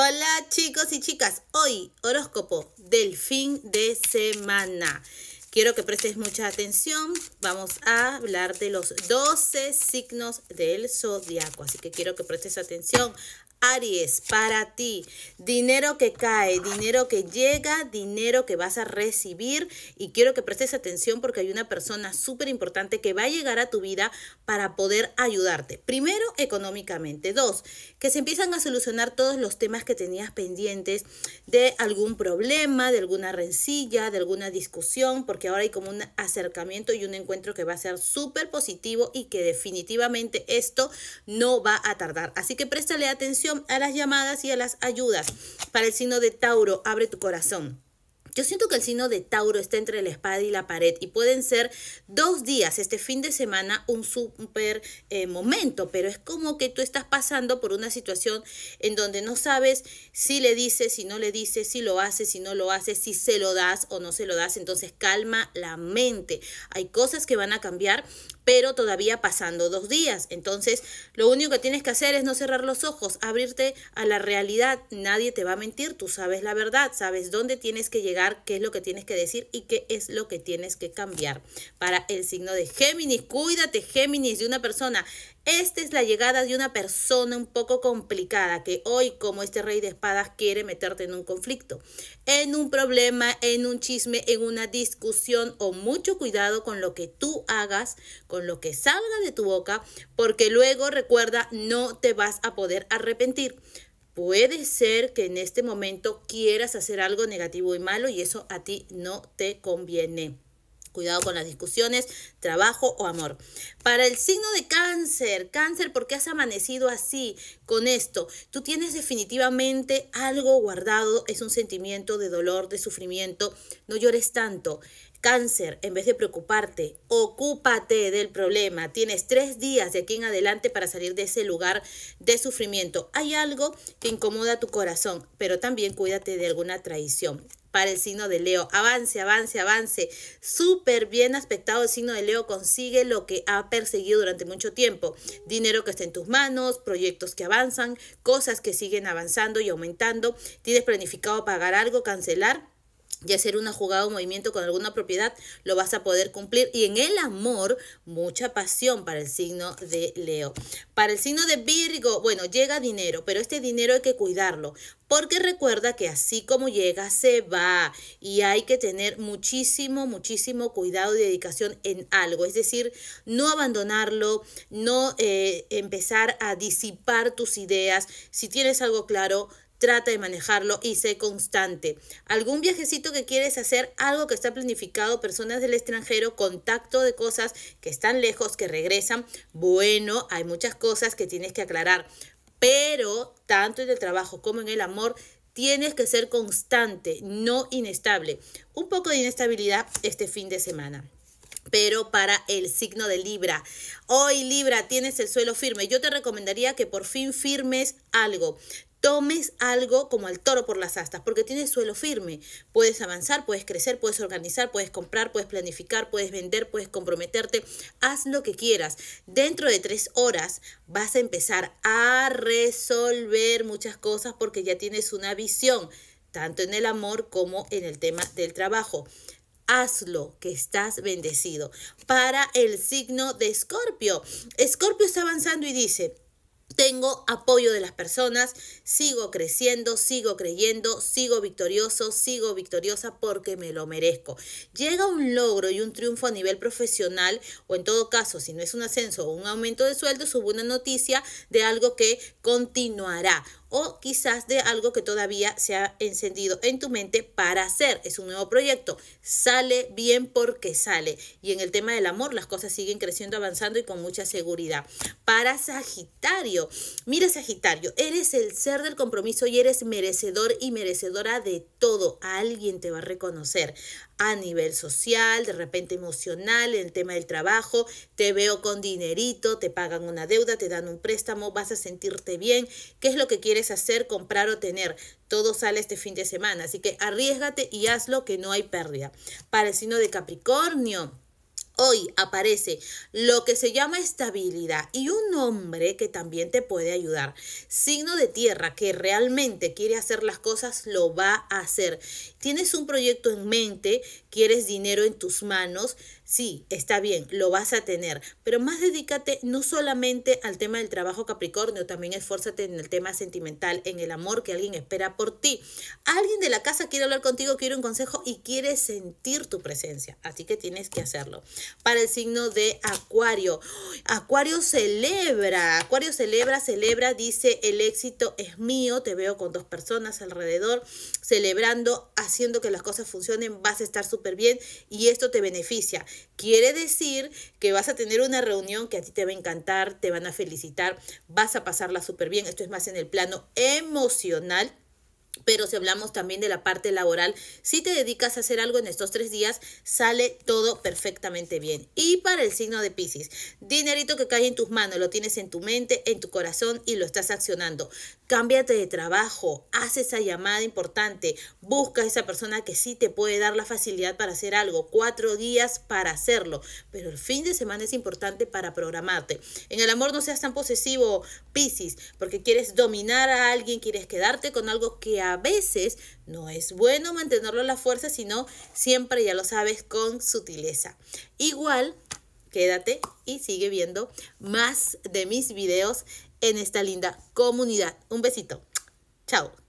Hola chicos y chicas, hoy horóscopo del fin de semana. Quiero que prestes mucha atención, vamos a hablar de los 12 signos del zodiaco, así que quiero que prestes atención Aries, para ti, dinero que cae, dinero que llega, dinero que vas a recibir y quiero que prestes atención porque hay una persona súper importante que va a llegar a tu vida para poder ayudarte. Primero, económicamente. Dos, que se empiezan a solucionar todos los temas que tenías pendientes de algún problema, de alguna rencilla, de alguna discusión, porque ahora hay como un acercamiento y un encuentro que va a ser súper positivo y que definitivamente esto no va a tardar. Así que préstale atención a las llamadas y a las ayudas. Para el signo de Tauro, abre tu corazón. Yo siento que el signo de Tauro está entre la espada y la pared y pueden ser dos días, este fin de semana, un súper eh, momento, pero es como que tú estás pasando por una situación en donde no sabes si le dices, si no le dices, si lo haces, si no lo haces, si se lo das o no se lo das. Entonces calma la mente. Hay cosas que van a cambiar, pero todavía pasando dos días. Entonces, lo único que tienes que hacer es no cerrar los ojos, abrirte a la realidad. Nadie te va a mentir, tú sabes la verdad, sabes dónde tienes que llegar, qué es lo que tienes que decir y qué es lo que tienes que cambiar. Para el signo de Géminis, cuídate Géminis de una persona esta es la llegada de una persona un poco complicada que hoy, como este rey de espadas, quiere meterte en un conflicto, en un problema, en un chisme, en una discusión o mucho cuidado con lo que tú hagas, con lo que salga de tu boca, porque luego recuerda, no te vas a poder arrepentir. Puede ser que en este momento quieras hacer algo negativo y malo y eso a ti no te conviene cuidado con las discusiones, trabajo o amor. Para el signo de cáncer, cáncer, porque has amanecido así con esto? Tú tienes definitivamente algo guardado, es un sentimiento de dolor, de sufrimiento, no llores tanto. Cáncer, en vez de preocuparte, ocúpate del problema. Tienes tres días de aquí en adelante para salir de ese lugar de sufrimiento. Hay algo que incomoda tu corazón, pero también cuídate de alguna traición para el signo de Leo. Avance, avance, avance. Súper bien aspectado el signo de Leo. Consigue lo que ha perseguido durante mucho tiempo. Dinero que está en tus manos, proyectos que avanzan, cosas que siguen avanzando y aumentando. Tienes planificado pagar algo, cancelar y hacer una jugada o movimiento con alguna propiedad, lo vas a poder cumplir. Y en el amor, mucha pasión para el signo de Leo. Para el signo de Virgo, bueno, llega dinero, pero este dinero hay que cuidarlo, porque recuerda que así como llega, se va. Y hay que tener muchísimo, muchísimo cuidado y dedicación en algo. Es decir, no abandonarlo, no eh, empezar a disipar tus ideas. Si tienes algo claro, trata de manejarlo y sé constante. Algún viajecito que quieres hacer, algo que está planificado, personas del extranjero, contacto de cosas que están lejos, que regresan. Bueno, hay muchas cosas que tienes que aclarar, pero tanto en el trabajo como en el amor. Tienes que ser constante, no inestable. Un poco de inestabilidad este fin de semana pero para el signo de Libra. Hoy Libra tienes el suelo firme. Yo te recomendaría que por fin firmes algo. Tomes algo como al toro por las astas, porque tienes suelo firme. Puedes avanzar, puedes crecer, puedes organizar, puedes comprar, puedes planificar, puedes vender, puedes comprometerte. Haz lo que quieras. Dentro de tres horas vas a empezar a resolver muchas cosas porque ya tienes una visión, tanto en el amor como en el tema del trabajo hazlo, que estás bendecido. Para el signo de Escorpio, Escorpio está avanzando y dice, tengo apoyo de las personas, sigo creciendo, sigo creyendo, sigo victorioso, sigo victoriosa porque me lo merezco. Llega un logro y un triunfo a nivel profesional o en todo caso, si no es un ascenso o un aumento de sueldo, subo una noticia de algo que continuará o quizás de algo que todavía se ha encendido en tu mente para hacer. Es un nuevo proyecto. Sale bien porque sale. Y en el tema del amor, las cosas siguen creciendo, avanzando y con mucha seguridad. Para Sagitario, mira Sagitario, eres el ser del compromiso y eres merecedor y merecedora de todo. alguien te va a reconocer a nivel social, de repente emocional, en el tema del trabajo, te veo con dinerito, te pagan una deuda, te dan un préstamo, vas a sentirte bien, qué es lo que quieres hacer, comprar o tener. Todo sale este fin de semana, así que arriesgate y hazlo que no hay pérdida. Para el signo de Capricornio, Hoy aparece lo que se llama estabilidad y un hombre que también te puede ayudar. Signo de tierra que realmente quiere hacer las cosas, lo va a hacer. Tienes un proyecto en mente, quieres dinero en tus manos, Sí, está bien, lo vas a tener, pero más dedícate no solamente al tema del trabajo Capricornio, también esfuérzate en el tema sentimental, en el amor que alguien espera por ti. Alguien de la casa quiere hablar contigo, quiere un consejo y quiere sentir tu presencia, así que tienes que hacerlo. Para el signo de Acuario, Acuario celebra, Acuario celebra, celebra, dice, el éxito es mío, te veo con dos personas alrededor, celebrando, haciendo que las cosas funcionen, vas a estar súper bien y esto te beneficia. Quiere decir que vas a tener una reunión que a ti te va a encantar, te van a felicitar, vas a pasarla súper bien. Esto es más en el plano emocional pero si hablamos también de la parte laboral, si te dedicas a hacer algo en estos tres días, sale todo perfectamente bien. Y para el signo de Pisces, dinerito que cae en tus manos, lo tienes en tu mente, en tu corazón y lo estás accionando. Cámbiate de trabajo, haz esa llamada importante, busca a esa persona que sí te puede dar la facilidad para hacer algo, cuatro días para hacerlo, pero el fin de semana es importante para programarte. En el amor no seas tan posesivo, Pisces, porque quieres dominar a alguien, quieres quedarte con algo que veces no es bueno mantenerlo a la fuerza, sino siempre, ya lo sabes, con sutileza. Igual, quédate y sigue viendo más de mis videos en esta linda comunidad. Un besito. Chao.